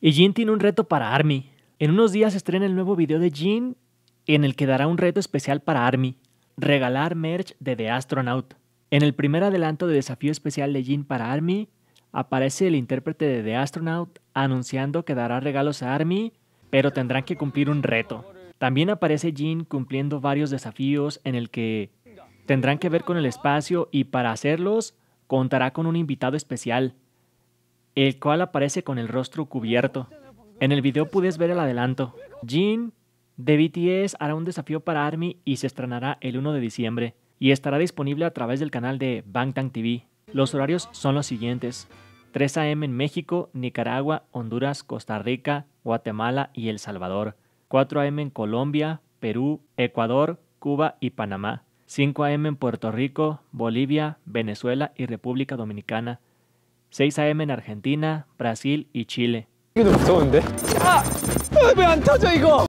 Y Jin tiene un reto para Army. En unos días estrena el nuevo video de Jin en el que dará un reto especial para Army, regalar merch de The Astronaut. En el primer adelanto de desafío especial de Jin para Army, aparece el intérprete de The Astronaut anunciando que dará regalos a Army, pero tendrán que cumplir un reto. También aparece Jin cumpliendo varios desafíos en el que tendrán que ver con el espacio y para hacerlos contará con un invitado especial, el cual aparece con el rostro cubierto. En el video puedes ver el adelanto. Jin de BTS hará un desafío para ARMY y se estrenará el 1 de diciembre y estará disponible a través del canal de Bangtan TV. Los horarios son los siguientes. 3 a.m. en México, Nicaragua, Honduras, Costa Rica, Guatemala y El Salvador. 4 a.m. en Colombia, Perú, Ecuador, Cuba y Panamá. 5 a.m. en Puerto Rico, Bolivia, Venezuela y República Dominicana. 6 a.m. en Argentina, Brasil y Chile.